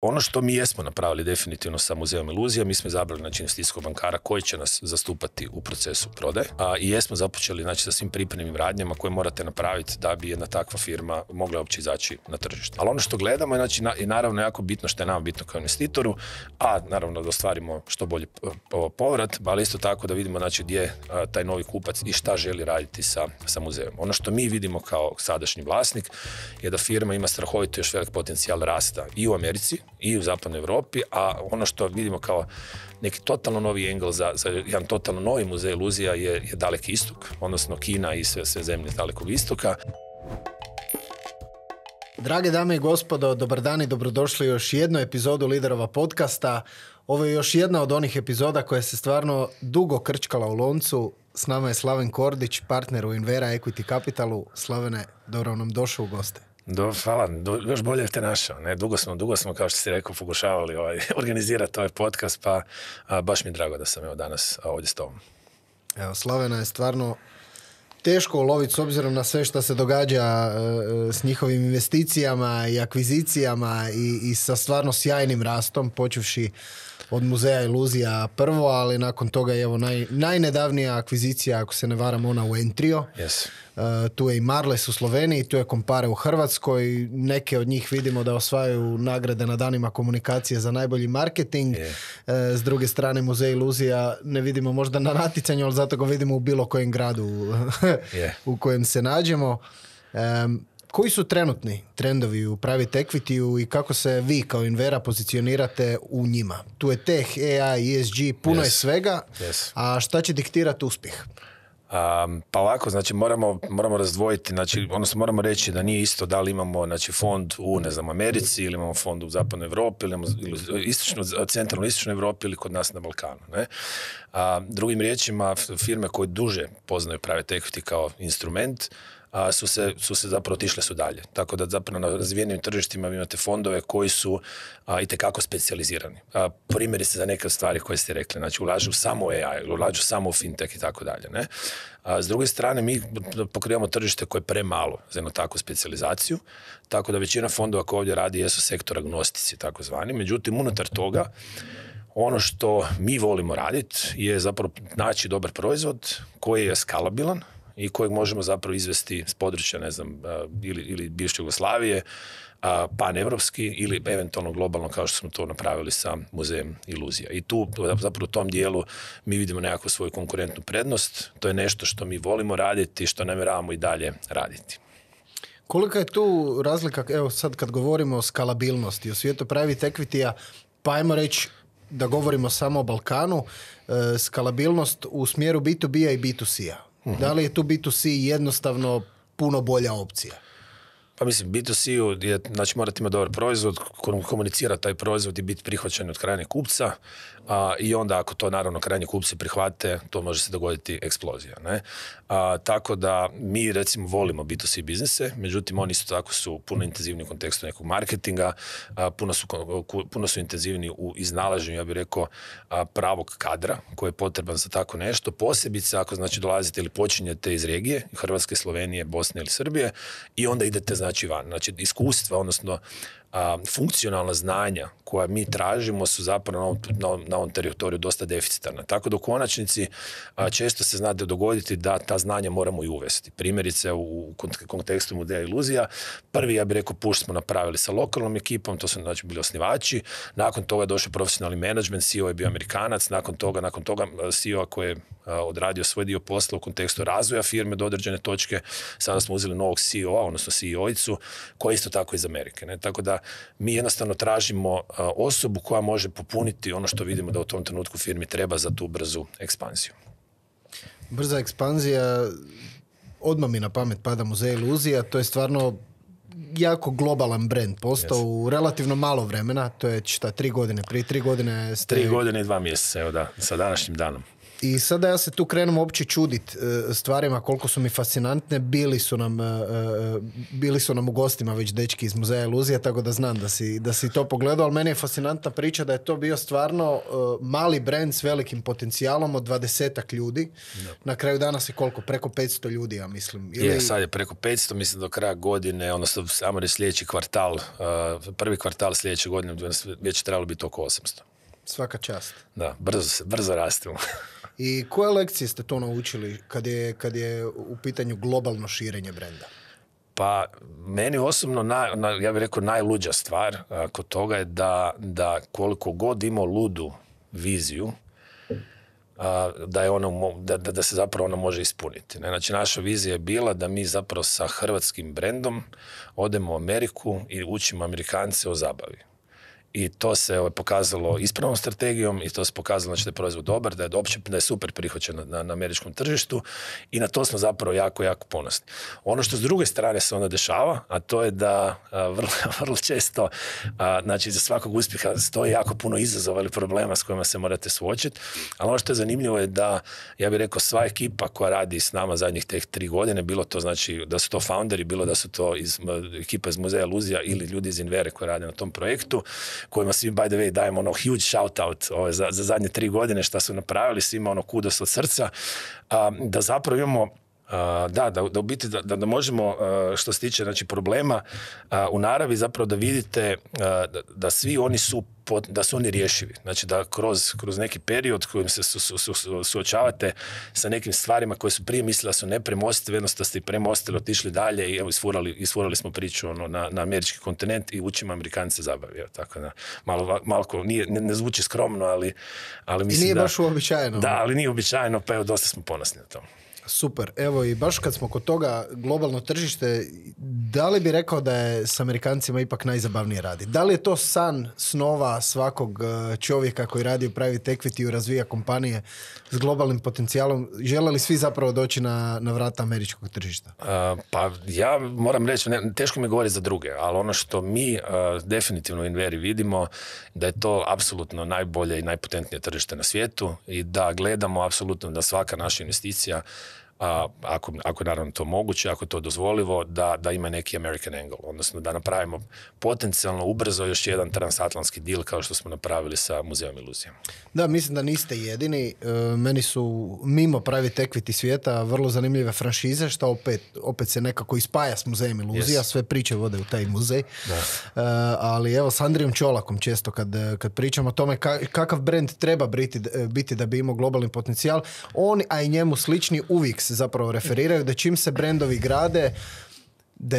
ono što mi jesmo napravili definitivno sa muzeom iluzija, mi smo izabrali znači, investicijskog bankara koji će nas zastupati u procesu prodaje a, i jesmo započeli znači, sa svim pripremnim radnjama koje morate napraviti da bi jedna takva firma mogla uopće izaći na tržište. Ali ono što gledamo je, znači, na, je naravno jako bitno što je nama bitno kao investitoru, a naravno da ostvarimo što bolji povrat, ali isto tako da vidimo znači, gdje taj novi kupac i šta želi raditi sa, sa Ono što mi vidimo kao sadašnji vlasnik je da firma ima strahovito još velik potencijal rasta i u Americi, i u zapadnoj Europi, a ono što vidimo kao neki totalno novi engel za, za jedan totalno novi muzej iluzija je, je daleki istok, odnosno Kina i sve, sve zemlje dalekog istoka. Drage dame i gospodo, dobar dan i dobrodošli u još jednu epizodu Liderova podcasta. Ovo je još jedna od onih epizoda koja se stvarno dugo krčkala u loncu. S nama je Slaven Kordić, partner u Invera Equity Capitalu. Slavene, dobro nam došao u goste. Do, hvala, još bolje te našao. Ne? Dugo, smo, dugo smo, kao što si rekao, fugušavali ovaj, organizirati ovaj podcast, pa baš mi je drago da sam evo danas ovdje s tobom. Evo, Slavena je stvarno teško uloviti s obzirom na sve što se događa e, e, s njihovim investicijama i akvizicijama i, i sa stvarno sjajnim rastom, počevši od muzeja iluzija prvo, ali nakon toga je evo naj, najnedavnija akvizicija, ako se ne varam, ona u Entrio. Uh, tu je i Marles u Sloveniji, tu je Kompare u Hrvatskoj. Neke od njih vidimo da osvajaju nagrade na danima komunikacije za najbolji marketing. Uh, s druge strane, muzej iluzija ne vidimo možda na natjecanju, ali zato ga vidimo u bilo kojem gradu u kojem se nađemo. Um, koji su trenutni trendovi u private equity i kako se vi kao Invera pozicionirate u njima? Tu je TEH, AI, ESG, puno je svega, a šta će diktirati uspjeh? Um, pa ovako, znači moramo, moramo razdvojiti, znači odnosno moramo reći da nije isto da li imamo znači, fond u ne znam, Americi ili imamo fond u zapadnoj Europi ili, ili centralno istočnoj Europi ili kod nas na Balkanu. Ne? A, drugim riječima, firme koje duže poznaju prave equity kao instrument, a, su, se, su se zapravo otišle su dalje. Tako da zapravo na razvijenim tržištima imate fondove koji su a, itekako specijalizirani. A, primjeri se za neke stvari koje ste rekli, znači ulažu samo u AI, ulažu samo u fintech i tako dalje. Ne? A, s druge strane, mi pokrivamo tržište koje je premalo za jednu takvu specijalizaciju, tako da većina fondova koja ovdje radi jesu sektor agnostici, tako zvani. Međutim, unutar toga, ono što mi volimo raditi je zapravo naći dobar proizvod koji je skalabilan, i kojeg možemo zapravo izvesti s područja, ne znam, ili, ili bivše Jugoslavije, Pan evropski ili eventualno globalno kao što smo to napravili sa muzejem iluzija. I tu zapravo u tom dijelu mi vidimo nekakvu svoju konkurentnu prednost, to je nešto što mi volimo raditi, što namjeravamo i dalje raditi. Kolika je tu razlika, evo sad kad govorimo o skalabilnosti, o svijetu pravi tekvitija pa ajmo reći da govorimo samo o Balkanu, e, skalabilnost u smjeru B2B-a i B2C-a. Mhm. Da li je tu B2C jednostavno puno bolja opcija? Pa mislim, B2C je, znači morate imati dobar proizvod, komunicirati taj proizvod i biti prihvaćen od krajnjeg kupca a, i onda ako to naravno krajnji kupci prihvate, to može se dogoditi eksplozija. Ne? A, tako da mi recimo volimo B2C biznise, međutim oni isto tako su puno intenzivni u kontekstu nekog marketinga, puno, su, puno su intenzivni u iznalaženju, ja bih rekao, pravog kadra koji je potreban za tako nešto, posebice ako znači dolazite ili počinjete iz regije, Hrvatske, Slovenije, Bosne ili Srbije i onda idete znači van. Znači iskustva, odnosno funkcionalna znanja koja mi tražimo su zapravo na ovom, teritoriju dosta deficitarna. Tako da u konačnici često se zna da dogoditi da ta znanja moramo i uvesti. Primjerice u kontekstu mudeja iluzija, prvi ja bih rekao puš smo napravili sa lokalnom ekipom, to su znači bili osnivači, nakon toga je došao profesionalni menadžment, CEO je bio Amerikanac, nakon toga, nakon toga CEO koji je odradio svoj dio posla u kontekstu razvoja firme do određene točke, sada smo uzeli novog CEO-a, odnosno CEO-icu, koji je isto tako iz Amerike. Ne? Tako da mi jednostavno tražimo osobu koja može popuniti ono što vidimo da u tom trenutku firmi treba za tu brzu ekspanziju. Brza ekspanzija, odmah mi na pamet pada muzej iluzija, to je stvarno jako globalan brend, postao u relativno malo vremena, to je šta, tri godine, prije tri godine ste... Tri godine i dva mjeseca, evo da, sa današnjim danom. I sada ja se tu krenem uopće čudit e, stvarima koliko su mi fascinantne. Bili su nam, e, e, bili su nam u gostima već dečki iz Muzeja iluzija, tako da znam da si, da to pogledao, ali meni je fascinantna priča da je to bio stvarno mali brand s velikim potencijalom od dvadesetak ljudi. Na kraju danas je koliko? Preko 500 ljudi, ja mislim. Ili... Je, sad je preko 500, mislim do kraja godine, odnosno samo je sljedeći kvartal, prvi kvartal sljedeće godine već trebalo biti oko 800. Svaka čast. Da, brzo, brzo rastemo. I koje lekcije ste to naučili kad je, kad je u pitanju globalno širenje brenda? Pa, meni osobno, na, ja bih rekao, najluđa stvar kod toga je da, da koliko god imao ludu viziju, da, je ono da, da, se zapravo ona može ispuniti. Ne? Znači, naša vizija je bila da mi zapravo sa hrvatskim brendom odemo u Ameriku i učimo Amerikance o zabavi i to se ovaj, pokazalo ispravnom strategijom i to se pokazalo znači, da je proizvod dobar, da je, opće, da je super prihvaćen na, na, američkom tržištu i na to smo zapravo jako, jako ponosni. Ono što s druge strane se onda dešava, a to je da vrlo, vrlo, često, znači za svakog uspjeha stoji jako puno izazova ili problema s kojima se morate suočiti, ali ono što je zanimljivo je da, ja bih rekao, sva ekipa koja radi s nama zadnjih teh tri godine, bilo to znači da su to founderi, bilo da su to iz, ekipa iz Muzeja Luzija ili ljudi iz Invere koji rade na tom projektu, kojima svi by the way dajemo ono huge shout out ovaj, za, zadnje tri godine šta su napravili, svima ono kudos od srca, da zapravo imamo Uh, da, da, da u biti da, da možemo uh, što se tiče znači, problema uh, u naravi zapravo da vidite da, svi oni su da su oni rješivi. Znači da kroz, kroz neki period kojim se suočavate sa nekim stvarima koje su prije da su nepremostive, jednostavno ste i premostili, otišli dalje i evo isfurali, isfurali smo priču ono, na, na američki kontinent i učimo Amerikance zabavio. tako da, malo, malko, nije, ne, zvuči skromno, ali, ali mislim I nije da... baš uobičajeno. Da, ali nije uobičajeno, pa evo, dosta smo ponosni na to. Super, evo i baš kad smo kod toga globalno tržište, da li bi rekao da je s Amerikancima ipak najzabavnije radi? Da li je to san snova svakog e, čovjeka koji radi u private equity, razvija kompanije s globalnim potencijalom? Žele li svi zapravo doći na, na vrata američkog tržišta? E, pa ja moram reći, teško mi govoriti za druge, ali ono što mi e, definitivno u Inveri vidimo da je to apsolutno najbolje i najpotentnije tržište na svijetu i da gledamo apsolutno da svaka naša investicija a, ako, ako naravno to moguće, ako to dozvolivo, da, da ima neki American angle, odnosno da napravimo potencijalno ubrzo još jedan transatlantski deal kao što smo napravili sa muzejom iluzija. Da, mislim da niste jedini. E, meni su mimo pravi tekviti svijeta vrlo zanimljive franšize, što opet, opet se nekako ispaja s Muzejem iluzija, sve priče vode u taj muzej. Da. E, ali evo, s Andrijom Čolakom često kad, kad pričamo o tome kakav brend treba biti, e, biti da bi imao globalni potencijal, on, a i njemu slični uvijek se zapravo referiraju, da čim se brendovi grade, da,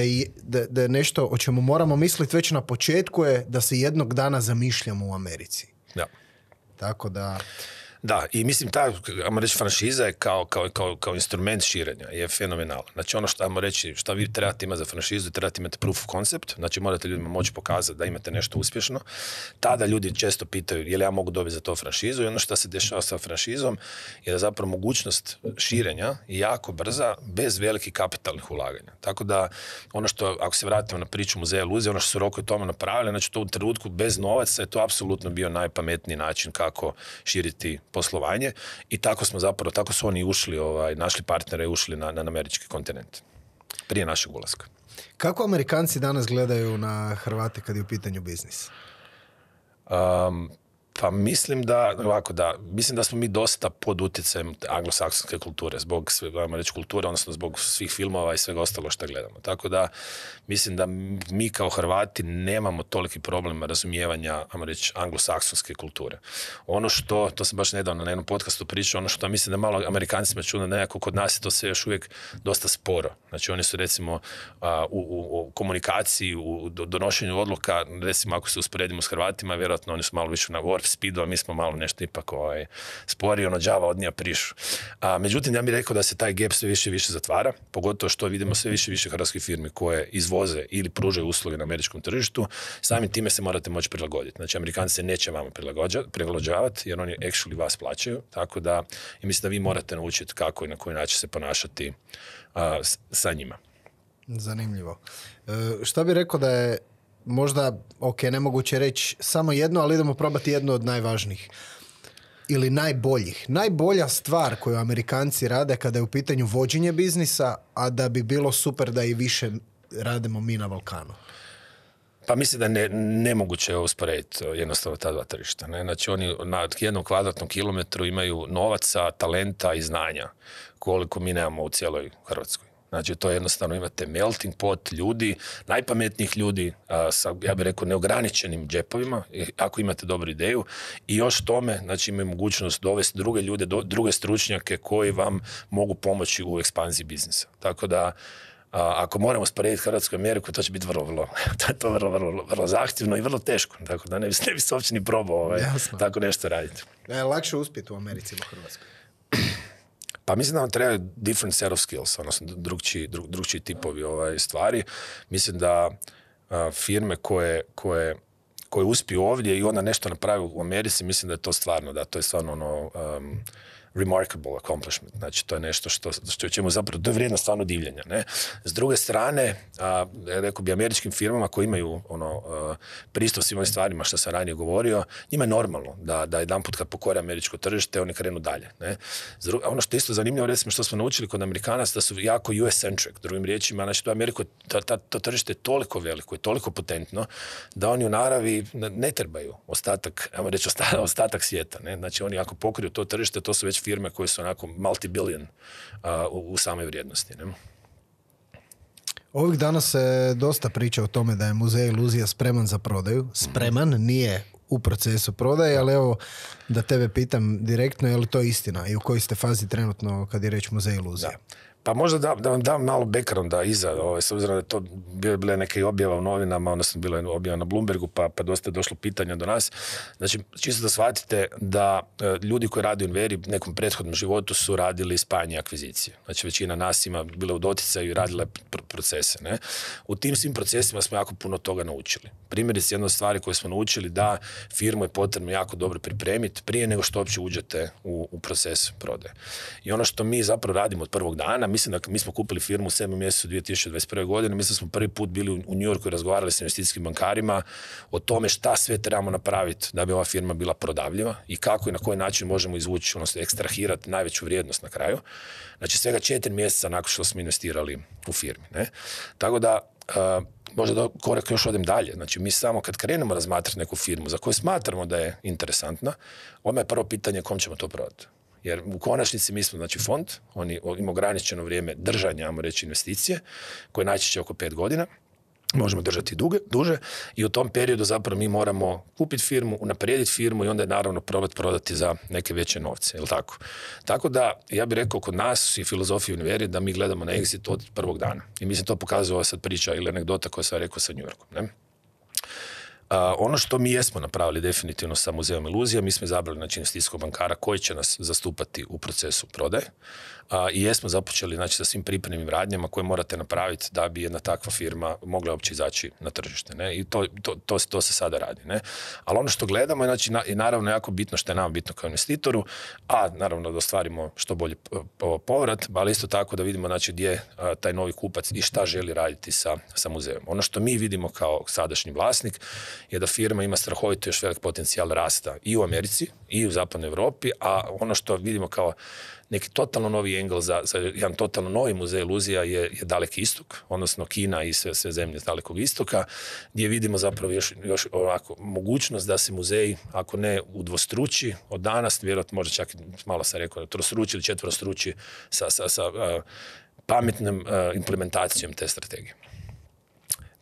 da, je nešto o čemu moramo misliti već na početku je da se jednog dana zamišljamo u Americi. Tako da... Da, i mislim ta, ajmo reći, franšiza je kao, kao, kao, kao instrument širenja, je fenomenalno. Znači ono što, ajmo reći, što vi trebate imati za franšizu, trebate imati proof of concept, znači morate ljudima moći pokazati da imate nešto uspješno. Tada ljudi često pitaju, je li ja mogu dobiti za to franšizu i ono što se dešava sa franšizom je da zapravo mogućnost širenja je jako brza, bez velikih kapitalnih ulaganja. Tako da, ono što, ako se vratimo na priču muzeja ono što su Roko i Toma napravili, znači to u trenutku bez novaca je to apsolutno bio najpametniji način kako širiti poslovanje i tako smo zapravo, tako su oni ušli, ovaj, našli partnere i ušli na, na američki kontinent prije našeg ulaska. Kako Amerikanci danas gledaju na Hrvate kad je u pitanju biznis? Um, pa mislim da, ovako da, mislim da smo mi dosta pod utjecajem anglosaksonske kulture, zbog sve, reći kulture, odnosno zbog svih filmova i svega ostalo što gledamo. Tako da mislim da mi kao Hrvati nemamo toliki problem razumijevanja, ajmo reći, anglosaksonske kulture. Ono što, to sam baš nedavno na jednom podcastu pričao, ono što mislim da malo Amerikancima čudno nekako kod nas je to sve još uvijek dosta sporo. Znači oni su recimo u, komunikaciji, u donošenju odluka, recimo ako se usporedimo s Hrvatima, vjerojatno oni su malo više na warp spido, mi smo malo nešto ipak ovaj, spori, ono džava od nja prišu. A, međutim, ja bih rekao da se taj gap sve više i više zatvara, pogotovo što vidimo sve više i više hrvatskih firmi koje izvoze ili pružaju usluge na američkom tržištu, samim time se morate moći prilagoditi. Znači, Amerikanci se neće vama prilagođavati, jer oni actually vas plaćaju, tako da i mislim da vi morate naučiti kako i na koji način se ponašati a, sa njima. Zanimljivo. E, šta bi rekao da je možda, ok, nemoguće reći samo jedno, ali idemo probati jednu od najvažnijih ili najboljih. Najbolja stvar koju Amerikanci rade kada je u pitanju vođenje biznisa, a da bi bilo super da i više radimo mi na Balkanu. Pa mislim da ne, nemoguće usporediti eh, jednostavno ta dva tržišta. Ne? Znači oni na jednom kvadratnom kilometru imaju novaca, talenta i znanja koliko mi nemamo u cijeloj Hrvatskoj. Znači, to je jednostavno imate melting pot ljudi, najpametnijih ljudi sa, ja bih rekao, neograničenim džepovima, ako imate dobru ideju. I još tome, znači, imaju mogućnost dovesti druge ljude, do, druge stručnjake koji vam mogu pomoći u ekspanziji biznisa. Tako da, ako moramo sporediti Hrvatsku Ameriku, to će biti vrlo, vrlo, to je vrlo, vrlo, zahtjevno i vrlo teško. Tako da ne bi, ne bi se uopće ni probao ovaj, tako nešto raditi. Da e, je lakše uspjeti u Americi u Hrvatskoj. Pa mislim da vam treba different set of skills, odnosno drugčiji, drug, tipovi ovaj, stvari. Mislim da firme koje, koje, koje uspiju ovdje i onda nešto naprave u Americi, mislim da je to stvarno, da to je stvarno ono... Um, remarkable accomplishment. Znači, to je nešto što, što ćemo zapravo, to je vrijedno stvarno divljenja. Ne? S druge strane, a, rekao bi američkim firmama koji imaju ono, pristup svim ovim stvarima što sam ranije govorio, njima je normalno da, da jedan put kad pokore američko tržište, oni krenu dalje. Ne? Druge, ono što je isto zanimljivo, recimo što smo naučili kod Amerikanaca, da su jako US-centric, drugim riječima, znači to, Ameriko, ta, to tržište je toliko veliko i toliko potentno da oni u naravi ne, trebaju ostatak, ajmo reći ostatak svijeta. Ne? Znači oni ako pokriju to tržište, to su već firme koje su onako multi-billion u, u samoj vrijednosti. Ne? Ovih dana se dosta priča o tome da je muzej iluzija spreman za prodaju. Spreman nije u procesu prodaje, ali evo da tebe pitam direktno, je li to istina i u kojoj ste fazi trenutno kad je reč muzej iluzija? Pa možda da, vam dam malo backgrounda iza, ovaj, s obzirom da je to bio je bila neka i objava u novinama, odnosno bila je objava na Bloombergu, pa, pa dosta je došlo pitanja do nas. Znači, čisto da shvatite da e, ljudi koji rade u Inveri nekom prethodnom životu su radili spajanje akvizicije. Znači, većina nas ima bila u doticaju i radila procese. Ne? U tim svim procesima smo jako puno toga naučili. Primjerice, jedna od stvari koje smo naučili da firmu je potrebno jako dobro pripremiti prije nego što uopće uđete u, u proces prodaje. I ono što mi zapravo radimo od prvog dana, mislim, da mi smo kupili firmu u 7. mjesecu 2021. godine, mislim smo prvi put bili u New Yorku i razgovarali sa investicijskim bankarima o tome šta sve trebamo napraviti da bi ova firma bila prodavljiva i kako i na koji način možemo izvući, odnosno ekstrahirati najveću vrijednost na kraju. Znači, svega četiri mjeseca nakon što smo investirali u firmi. Ne? Tako da, možda da korak još odem dalje. Znači, mi samo kad krenemo razmatrati neku firmu za koju smatramo da je interesantna, ovo je prvo pitanje kom ćemo to prodati. Jer u konačnici mi smo znači fond, oni ima ograničeno vrijeme držanja, ajmo reći investicije, koje je najčešće oko pet godina možemo držati duge, duže i u tom periodu zapravo mi moramo kupiti firmu, unaprijediti firmu i onda je naravno probat prodati za neke veće novce, jel tako? Tako da ja bih rekao kod nas i filozofiju univeri da mi gledamo na exit od prvog dana. I mislim to pokazuje ova sad priča ili anegdota koja sam rekao sa New Yorkom, ne? ono što mi jesmo napravili definitivno sa muzejom iluzija, mi smo izabrali znači, investicijskog bankara koji će nas zastupati u procesu prodaje i jesmo započeli znači, sa svim pripremnim radnjama koje morate napraviti da bi jedna takva firma mogla uopće izaći na tržište. Ne? I to, to, to, to se sada radi. Ne? Ali ono što gledamo je, znači, na, je naravno jako bitno što je nama bitno kao investitoru, a naravno da ostvarimo što bolje povrat, ali isto tako da vidimo znači, gdje taj novi kupac i šta želi raditi sa, sa Ono što mi vidimo kao sadašnji vlasnik je da firma ima strahovito još velik potencijal rasta i u Americi i u zapadnoj Europi, a ono što vidimo kao neki totalno novi engel za, za jedan totalno novi muzej iluzija je, je daleki istok, odnosno Kina i sve, sve zemlje dalekog istoka, gdje vidimo zapravo još, još ovako mogućnost da se muzeji, ako ne udvostruči od danas, vjerojatno možda čak malo sam rekao, trostruči ili četvrostruči sa, sa, sa pametnom implementacijom te strategije.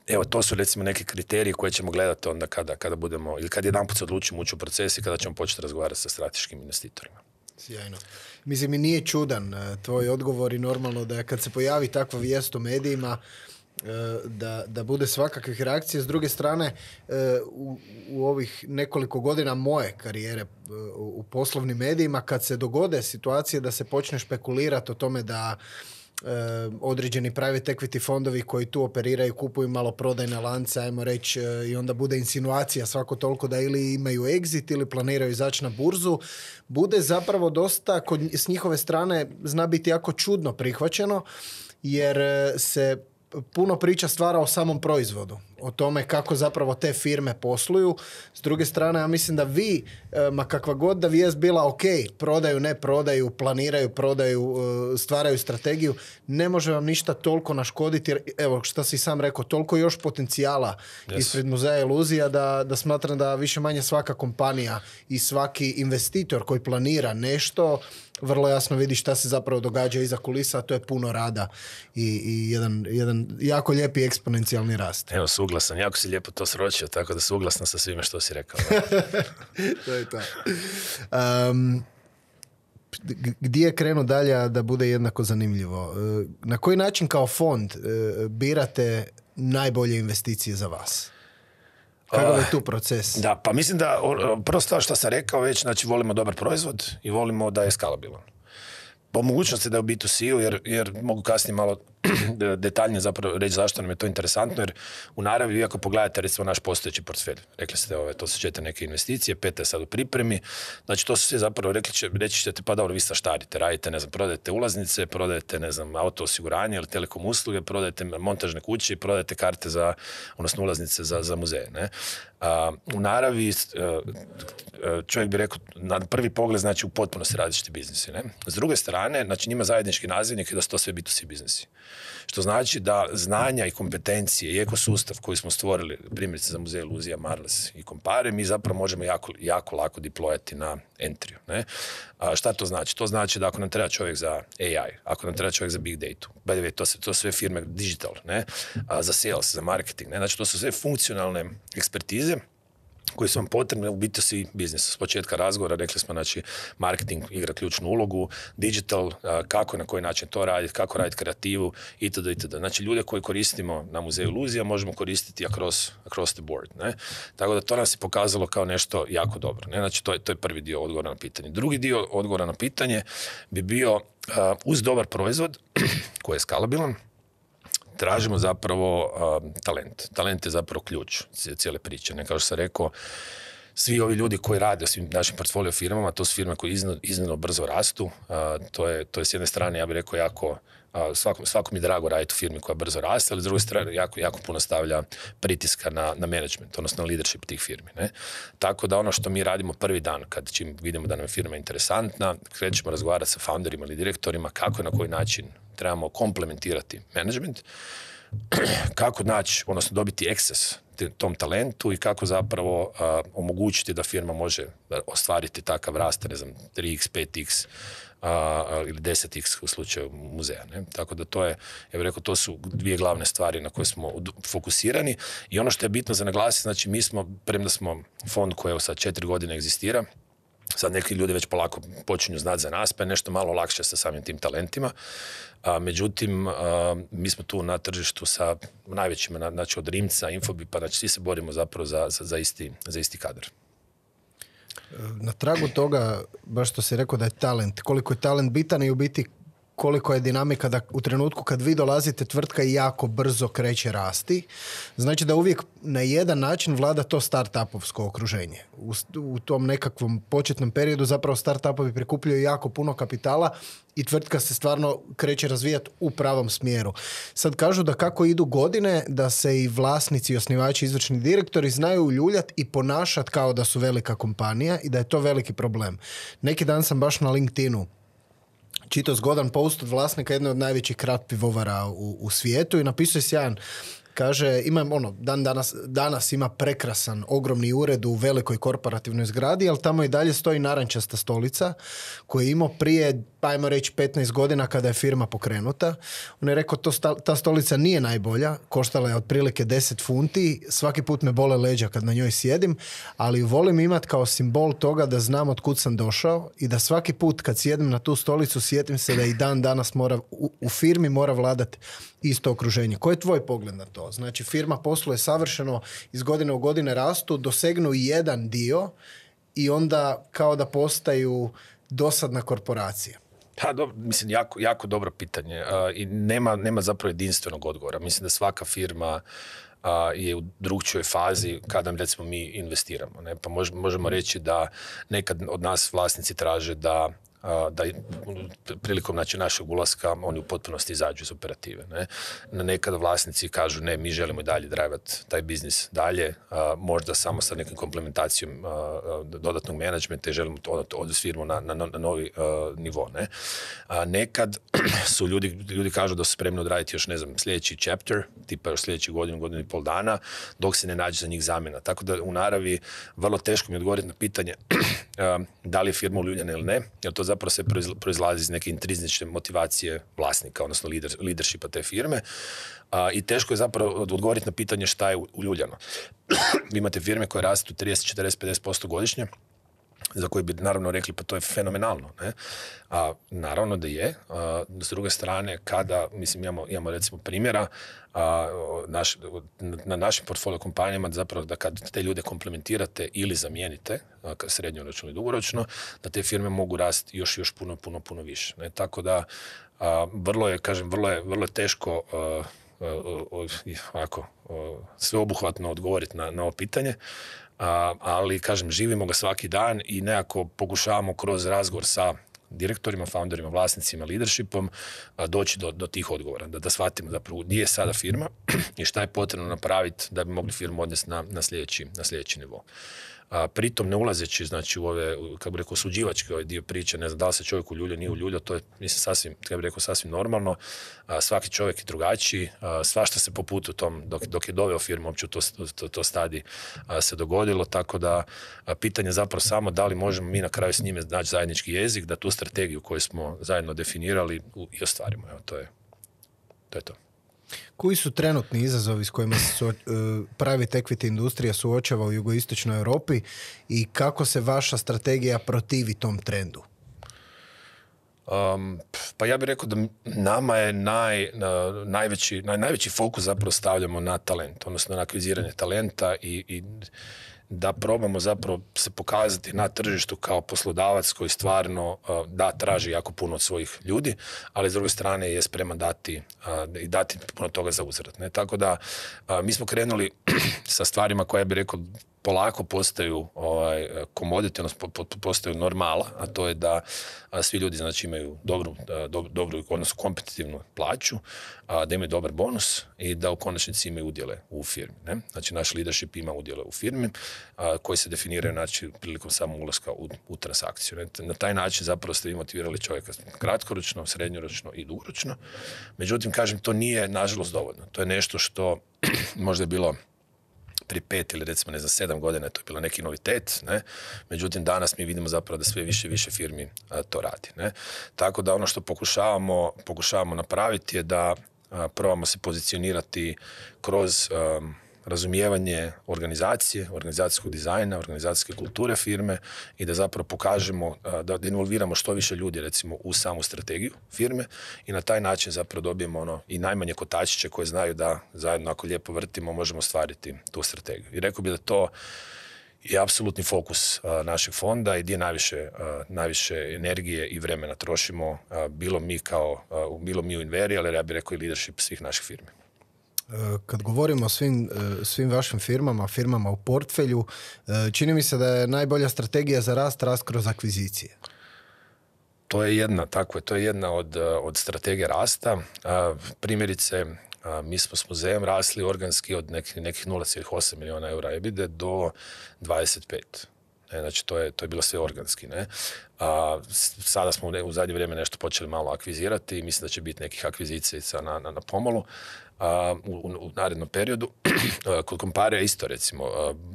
Evo, to su recimo neki kriteriji koje ćemo gledati onda kada, kada budemo, ili kad jedan put se odlučimo ući u proces i kada ćemo početi razgovarati sa strateškim investitorima. Sjajno. Mislim, mi nije čudan e, tvoj odgovor i normalno da kad se pojavi takva vijest u medijima, e, da, da bude svakakvih reakcija. S druge strane, e, u, u ovih nekoliko godina moje karijere u poslovnim medijima, kad se dogode situacije da se počne špekulirati o tome da određeni private equity fondovi koji tu operiraju, kupuju malo prodajne lance, ajmo reći, e, i onda bude insinuacija svako toliko da ili imaju exit ili planiraju izaći na burzu, bude zapravo dosta, kod, s njihove strane zna biti jako čudno prihvaćeno, jer e, se puno priča stvara o samom proizvodu, o tome kako zapravo te firme posluju. S druge strane, ja mislim da vi, e, ma kakva god da vijest bila ok, prodaju, ne prodaju, planiraju, prodaju, e, stvaraju strategiju, ne može vam ništa toliko naškoditi, jer evo šta si sam rekao, toliko još potencijala yes. ispred muzeja iluzija da, da smatram da više manje svaka kompanija i svaki investitor koji planira nešto, vrlo jasno vidi šta se zapravo događa iza kulisa, a to je puno rada i, i jedan, jedan jako lijepi eksponencijalni rast. Evo, suglasan. Jako si lijepo to sročio, tako da suglasan sa svime što si rekao. to je to. gdje je krenu dalje da bude jednako zanimljivo? E, na koji način kao fond e, birate najbolje investicije za vas? Kako je ah. tu proces? Da, pa mislim da prva stvar što sam rekao već, znači volimo dobar proizvod i volimo da je skalabilan. Po mogućnosti da je u B2C-u, jer, jer mogu kasnije malo detaljnije zapravo reći zašto nam je to interesantno, jer u naravi, vi ako pogledate recimo naš postojeći portfelj, rekli ste, ove, ovaj, to su četiri neke investicije, peta je sad u pripremi, znači to su sve zapravo rekli, će, reći ćete, pa dobro, vi sa radite, ne znam, prodajete ulaznice, prodajete, ne znam, auto osiguranje ili telekom usluge, prodajete montažne kuće i prodajete karte za, odnosno ulaznice za, za muzeje, ne? A, u naravi, e, čovjek bi rekao, na prvi pogled, znači u potpunosti različiti biznisi, ne? S druge strane, znači njima zajednički nazivnik je da su to sve b 2 biznisi. Što znači da znanja i kompetencije i ekosustav koji smo stvorili, primjerice za muzej Iluzija, Marles i Kompare, mi zapravo možemo jako, jako lako diplojati na entriju. Ne? A šta to znači? To znači da ako nam treba čovjek za AI, ako nam treba čovjek za big data, by to, se, to sve firme digital, ne? za sales, za marketing, ne? znači to su sve funkcionalne ekspertize koji su vam potrebni, u biti c biznis. S početka razgovora rekli smo, znači, marketing igra ključnu ulogu, digital, kako na koji način to raditi, kako raditi kreativu, itd. itd. Znači, ljude koje koristimo na muzeju iluzija možemo koristiti across, across the board. Ne? Tako da to nas je pokazalo kao nešto jako dobro. Ne? Znači, to je, to je prvi dio odgovora na pitanje. Drugi dio odgovora na pitanje bi bio uz dobar proizvod koji je skalabilan, tražimo zapravo talent. Talent je zapravo ključ cijele priče. Ne, kao što sam rekao, svi ovi ljudi koji rade u svim našim portfolio firmama, to su firme koje iznimno, brzo rastu. to, je, to je s jedne strane, ja bih rekao, jako Svako, mi je drago raditi u firmi koja brzo raste, ali s druge strane jako, jako puno stavlja pritiska na, na management, odnosno na leadership tih firmi. Ne? Tako da ono što mi radimo prvi dan kad čim vidimo da nam je firma interesantna, krećemo razgovarati sa founderima ili direktorima kako i na koji način trebamo komplementirati management, kako naći, odnosno dobiti ekses tom talentu i kako zapravo omogućiti da firma može ostvariti takav rast, ne znam, 3x, 5x ili 10x u slučaju muzeja. Ne? Tako da to je, ja bih rekao, to su dvije glavne stvari na koje smo fokusirani i ono što je bitno za naglasiti, znači mi smo, premda smo fond koji evo sad četiri godine egzistira, Sad neki ljudi već polako počinju znati za nas, pa je nešto malo lakše sa samim tim talentima. A, međutim, mi smo tu na tržištu sa najvećima, znači od Rimca, Infobi, pa znači svi se borimo zapravo za, isti, za isti kadar. Na tragu toga, baš što si rekao da je talent, koliko je talent bitan i u biti koliko je dinamika da u trenutku kad vi dolazite tvrtka jako brzo kreće rasti. Znači da uvijek na jedan način vlada to startupovsko okruženje. U, tom nekakvom početnom periodu zapravo startupovi prikupljaju jako puno kapitala i tvrtka se stvarno kreće razvijati u pravom smjeru. Sad kažu da kako idu godine, da se i vlasnici, i osnivači, izvršni direktori znaju uljuljati i ponašat kao da su velika kompanija i da je to veliki problem. Neki dan sam baš na LinkedInu čitao zgodan post vlasnika jedne od najvećih krat pivovara u, u svijetu i napisao je sjajan kaže, imam ono, dan danas, danas ima prekrasan, ogromni ured u velikoj korporativnoj zgradi, ali tamo i dalje stoji narančasta stolica koju je imao prije ajmo reći 15 godina kada je firma pokrenuta. On je rekao to ta stolica nije najbolja, koštala je otprilike 10 funti, svaki put me bole leđa kad na njoj sjedim, ali volim imat kao simbol toga da znam od kud sam došao i da svaki put kad sjednem na tu stolicu sjetim se da i dan danas mora, u, firmi mora vladati isto okruženje. Koji je tvoj pogled na to? Znači firma posluje savršeno iz godine u godine rastu, dosegnu jedan dio i onda kao da postaju dosadna korporacija. Pa, mislim, jako, jako dobro pitanje i nema, nema zapravo jedinstvenog odgovora. Mislim da svaka firma je u drugčoj fazi kada, recimo, mi investiramo. Ne? Pa možemo mhm. reći da nekad od nas vlasnici traže da da prilikom znači, našeg ulaska oni u potpunosti izađu iz operative. Ne? Nekada vlasnici kažu ne, mi želimo i dalje drajvat taj biznis dalje, možda samo sa nekom komplementacijom dodatnog menadžmenta i želimo to, odnosi firmu na, na, novi nivo. Ne? nekad su ljudi, ljudi kažu da su spremni odraditi još ne znam sljedeći chapter, tipa još sljedeći godinu, godinu i pol dana, dok se ne nađe za njih zamjena. Tako da u naravi vrlo teško mi odgovoriti na pitanje da li je firma uljuljena ili ne, jer to zapravo se proizlazi iz neke intriznične motivacije vlasnika, odnosno lider, leadershipa te firme. A, I teško je zapravo odgovoriti na pitanje šta je uljuljano. Vi imate firme koje rastu 30, 40, 50% godišnje, za koji bi naravno rekli pa to je fenomenalno, ne? A naravno da je. A, s druge strane, kada, mislim, imamo, imamo recimo primjera a, na našim portfolio kompanijama zapravo da kad te ljude komplementirate ili zamijenite srednjoročno i dugoročno, da te firme mogu rasti još još puno, puno, puno više. Ne? Tako da vrlo je, kažem, vrlo je, vrlo teško a, sveobuhvatno odgovoriti na, na ovo pitanje, ali kažem, živimo ga svaki dan i nekako pokušavamo kroz razgovor sa direktorima, founderima, vlasnicima, leadershipom doći do, do tih odgovora, da, da shvatimo da gdje je sada firma i šta je potrebno napraviti da bi mogli firmu odnesti na, na, sljedeći, na sljedeći nivo a pritom ne ulazeći znači, u ove, kako bi rekao, suđivački ovaj dio priče, ne znam da li se čovjek uljulja, nije mm. uljulja, to je, mislim, sasvim, kako bi rekao, sasvim normalno. A, svaki čovjek je drugačiji, svašta se po putu tom, dok, dok je doveo firmu uopće to, to, to stadi se dogodilo, tako da pitanje je zapravo samo da li možemo mi na kraju s njime naći zajednički jezik, da tu strategiju koju smo zajedno definirali i ostvarimo. Evo, to je to. Je to. Koji su trenutni izazovi s kojima se uh, pravi tekviti industrija suočava u jugoistočnoj Europi i kako se vaša strategija protivi tom trendu? Um, pa ja bih rekao da nama je naj, najveći, najveći fokus zapravo stavljamo na talent, odnosno na akviziranje talenta i, i da probamo zapravo se pokazati na tržištu kao poslodavac koji stvarno uh, da traži jako puno od svojih ljudi, ali s druge strane je spreman dati uh, i dati puno toga za uzrat. Ne? Tako da uh, mi smo krenuli sa stvarima koje bi rekao polako postaju ovaj, komoditi, odnosno postaju normala, a to je da svi ljudi znači, imaju dobru, odnosno kompetitivnu plaću, a, da imaju dobar bonus i da u konačnici imaju udjele u firmi. Ne? Znači, naš leadership ima udjele u firmi a, koji se definiraju znači, prilikom samog ulaska u, transakciju. Na taj način zapravo ste vi motivirali čovjeka kratkoročno, srednjoročno i dugoročno. Međutim, kažem, to nije nažalost dovoljno. To je nešto što možda je bilo pri pet ili recimo ne znam sedam godina to je bilo neki novitet, ne? međutim danas mi vidimo zapravo da sve više više firmi to radi. Ne? Tako da ono što pokušavamo, pokušavamo napraviti je da a, probamo se pozicionirati kroz razumijevanje organizacije, organizacijskog dizajna, organizacijske kulture firme i da zapravo pokažemo, da involviramo što više ljudi recimo u samu strategiju firme i na taj način zapravo dobijemo ono i najmanje kotačiće koje znaju da zajedno ako lijepo vrtimo možemo stvariti tu strategiju. I rekao bih da to je apsolutni fokus našeg fonda i gdje najviše, najviše energije i vremena trošimo, bilo mi kao, bilo mi u Inveri, ali ja bih rekao i leadership svih naših firmi. Kad govorimo o svim, e, svim vašim firmama, firmama u portfelju, e, čini mi se da je najbolja strategija za rast, rast kroz akvizicije. To je jedna, tako je, to je jedna od, e, od strategija rasta. Primjerice, mi smo s muzejem rasli organski od nekih, nekih 0,8 milijuna eura ebide do 25. znači, to je, to je bilo sve organski. Ne? A, sada smo u zadnje vrijeme nešto počeli malo akvizirati i mislim da će biti nekih akvizicijica na, na, na pomolu u, u narednom periodu. Kod komparija isto recimo,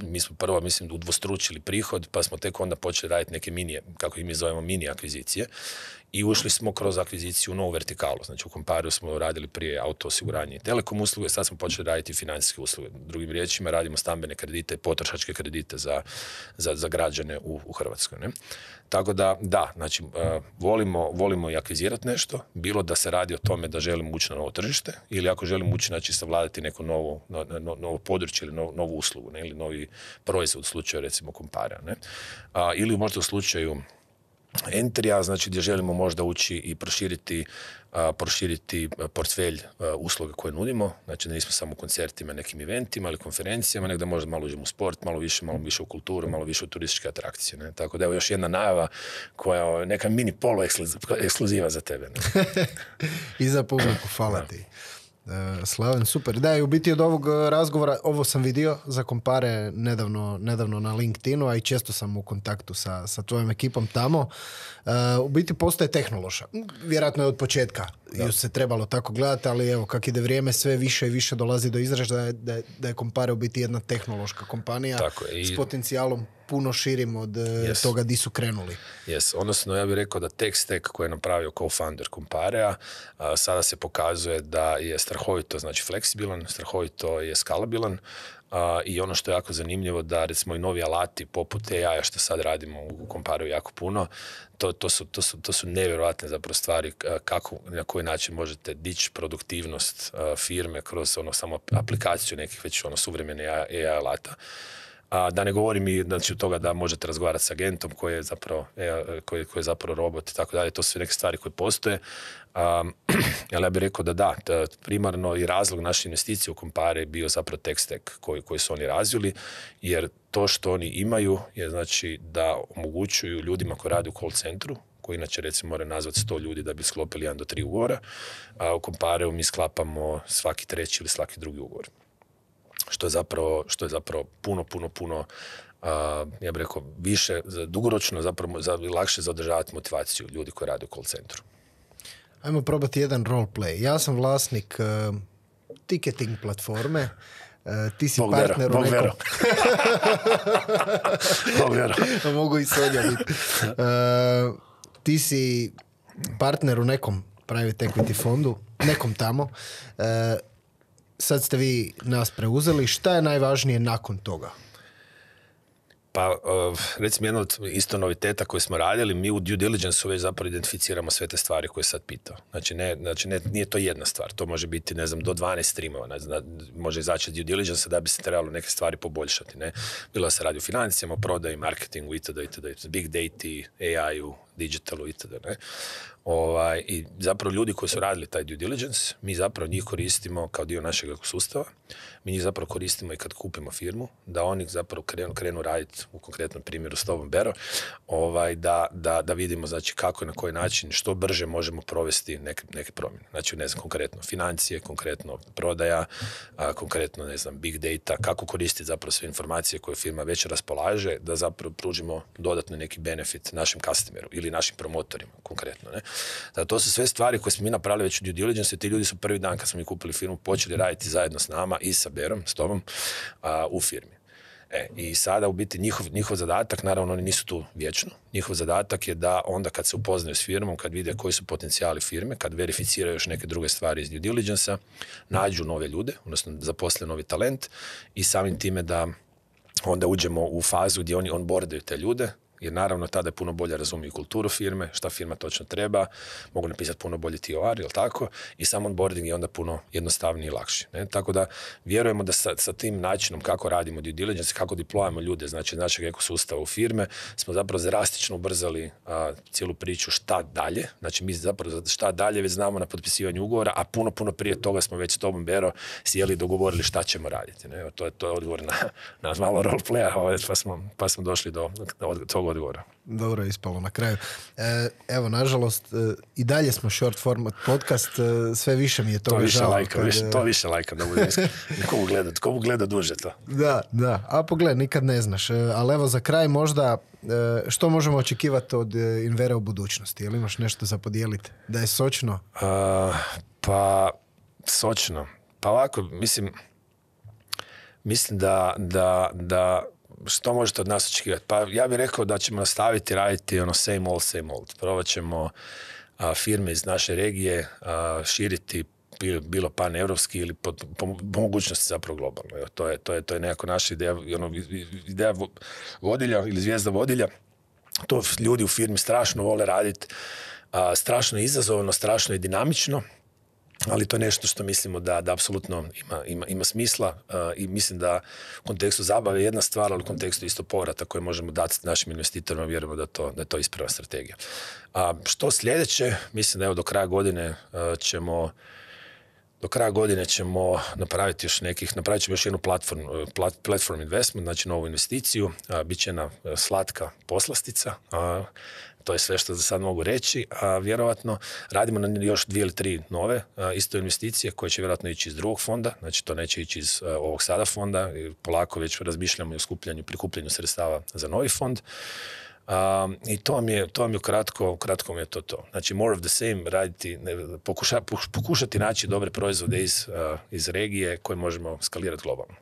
mi smo prvo mislim udvostručili prihod pa smo tek onda počeli raditi neke mini, kako ih mi zovemo mini akvizicije i ušli smo kroz akviziciju u novu vertikalu. Znači u kompariju smo radili prije auto osiguranje i telekom usluge, sad smo počeli raditi financijske usluge. Drugim riječima radimo stambene kredite, potrošačke kredite za, za, za građane u, u Hrvatskoj. Ne? Tako da, da, znači e, volimo, volimo i akvizirati nešto, bilo da se radi o tome da želimo ući na novo tržište ili ako želimo ući, znači savladati neko novo, no, novo područje ili novu uslugu ne? ili novi proizvod u slučaju recimo Kompara. Ne? ili možda u slučaju entrija, znači gdje želimo možda ući i proširiti, proširiti portfelj usluge koje nudimo. Znači da nismo samo u koncertima, nekim eventima ili konferencijama, nego možda malo uđemo u sport, malo više, malo više u kulturu, malo više u turističke atrakcije. Ne? Tako da evo još jedna najava koja je ovaj, neka mini polo ekskluziva za tebe. I za publiku, hvala ti. E, Slaven, super. Da, i u biti od ovog e, razgovora, ovo sam vidio za kompare nedavno, nedavno na LinkedInu, a i često sam u kontaktu sa, sa tvojom ekipom tamo. E, u biti postaje tehnološa. Vjerojatno je od početka se trebalo tako gledati, ali evo, kak ide vrijeme, sve više i više dolazi do izražaja da je, da je Compare u biti jedna tehnološka kompanija i... s potencijalom puno širim od e, toga di su krenuli. Yes. Odnosno, ja bih rekao da TechStack koji je napravio co-founder Comparea sada se pokazuje da je strahovito znači, fleksibilan, strahovito je skalabilan, Uh, I ono što je jako zanimljivo da recimo i novi alati poput AI što sad radimo u Komparu jako puno, to, to, su, to, su, to su nevjerojatne zapravo stvari kako, na koji način možete dići produktivnost firme kroz ono samo aplikaciju nekih već ono suvremene AI alata. A da ne govorim i znači, od toga da možete razgovarati s agentom koji je zapravo, e, koji, koji je zapravo robot i tako dalje. To su neke stvari koje postoje. Um, ja bih rekao da da, primarno i razlog naše investicije u Kompare je bio zapravo tekstek koji, koji su oni razvili, jer to što oni imaju je znači da omogućuju ljudima koji rade u call centru, koji inače recimo moraju nazvati 100 ljudi da bi sklopili jedan do tri ugovora, a u Kompareu mi sklapamo svaki treći ili svaki drugi ugovor što je zapravo, što je zapravo puno, puno, puno ja bih rekao, više za dugoročno zapravo za, lakše zadržavati motivaciju ljudi koji rade u call centru. Ajmo probati jedan role play. Ja sam vlasnik uh, ticketing platforme. E, ti si Bog partner u nekom... Bog Mogu i Sonja biti. E, ti si partner u nekom private equity fondu, nekom tamo sad ste vi nas preuzeli, šta je najvažnije nakon toga? Pa, recimo, jedna od isto noviteta koje smo radili, mi u due diligence već zapravo identificiramo sve te stvari koje sad pitao. Znači, znači nije to jedna stvar. To može biti, ne znam, do 12 streamova. Ne znam, može izaći due diligence da bi se trebalo neke stvari poboljšati. Ne? Bilo se radi o financijama, prodaji, marketingu, itd., itd., big data, AI-u, digitalu itd. Ne? Ovaj, I zapravo ljudi koji su radili taj due diligence, mi zapravo njih koristimo kao dio našeg sustava. Mi njih zapravo koristimo i kad kupimo firmu, da oni zapravo krenu, krenu raditi u konkretnom primjeru s tobom Bero, ovaj, da, da, da vidimo znači, kako i na koji način, što brže možemo provesti neke, neke promjene. Znači, ne znam, konkretno financije, konkretno prodaja, a, konkretno, ne znam, big data, kako koristiti zapravo sve informacije koje firma već raspolaže, da zapravo pružimo dodatno neki benefit našem customeru ili našim promotorima konkretno. Ne? Zato to su sve stvari koje smo mi napravili već u due diligence. Ti ljudi su prvi dan kad smo mi kupili firmu počeli raditi zajedno s nama i sa Berom, s tobom, u firmi. E, I sada u biti njihov, njihov zadatak, naravno oni nisu tu vječno, njihov zadatak je da onda kad se upoznaju s firmom, kad vide koji su potencijali firme, kad verificiraju još neke druge stvari iz due diligence nađu nove ljude, odnosno zaposle novi talent i samim time da onda uđemo u fazu gdje oni onboardaju te ljude, jer naravno tada je puno bolje razumiju kulturu firme, šta firma točno treba, mogu napisati puno bolji TOR, jel tako? I sam onboarding je onda puno jednostavniji i lakši. Ne? Tako da vjerujemo da sa, sa tim načinom kako radimo due diligence, kako diplojamo ljude, znači našeg ekosustava u firme, smo zapravo drastično ubrzali cijelu priču šta dalje. Znači mi zapravo šta dalje već znamo na potpisivanju ugovora, a puno, puno prije toga smo već s tobom, Bero, sjeli i dogovorili šta ćemo raditi. Ne? To, je, to je odgovor na, malo roleplaya, ovaj, pa smo, pa smo došli do, do, odgovora. Dobro je ispalo na kraju. E, evo, nažalost, e, i dalje smo short format podcast, e, sve više mi je to više žao. Lajka, to više lajka da gleda, gleda duže to. Da, da. A pogled, nikad ne znaš. ali evo, za kraj možda, što možemo očekivati od Invera u budućnosti? Jel imaš nešto za podijeliti? Da je sočno? pa, sočno. Pa ovako, mislim, mislim da, da, da što možete od nas očekivati? Pa ja bih rekao da ćemo nastaviti raditi ono same old, same old. Probat ćemo firme iz naše regije širiti bilo pan europski ili po, mogućnosti zapravo globalno. to je, to je, to je nekako naša ideja, ono, ideja vodilja ili zvijezda vodilja. To ljudi u firmi strašno vole raditi, strašno je izazovno, strašno je dinamično ali to je nešto što mislimo da, da apsolutno ima, ima, ima smisla eh, i mislim da u kontekstu zabave je jedna stvar, ali u kontekstu isto povrata koje možemo dati našim investitorima, vjerujemo da, to, da je to isprava strategija. A što sljedeće, mislim da evo do kraja godine eh, ćemo do kraja godine ćemo napraviti još nekih, napravit ćemo još jednu platform, eh, plat, platform investment, znači novu investiciju, bit će jedna slatka poslastica, to je sve što za sad mogu reći, a vjerovatno radimo na još dvije ili tri nove isto investicije koje će vjerojatno ići iz drugog fonda, znači to neće ići iz ovog sada fonda, polako već razmišljamo i o skupljanju, prikupljanju sredstava za novi fond. I to vam je, to je kratko, kratko je to to. Znači more of the same, raditi, pokušati naći dobre proizvode iz, regije koje možemo skalirati globalno.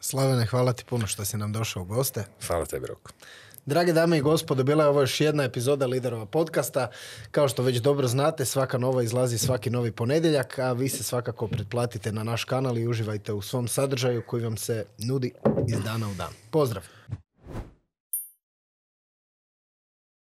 Slavene, hvala ti puno što si nam došao u goste. Hvala tebi, Roko. Drage dame i gospodo, bila je ovo još jedna epizoda Liderova podcasta. Kao što već dobro znate, svaka nova izlazi svaki novi ponedjeljak, a vi se svakako pretplatite na naš kanal i uživajte u svom sadržaju koji vam se nudi iz dana u dan. Pozdrav!